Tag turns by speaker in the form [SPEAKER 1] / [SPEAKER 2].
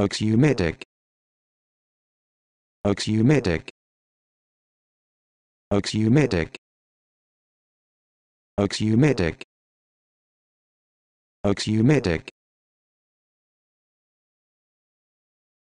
[SPEAKER 1] Oxymitic. Oxymitic. Oxymitic. Oxymitic. Oxyumidic.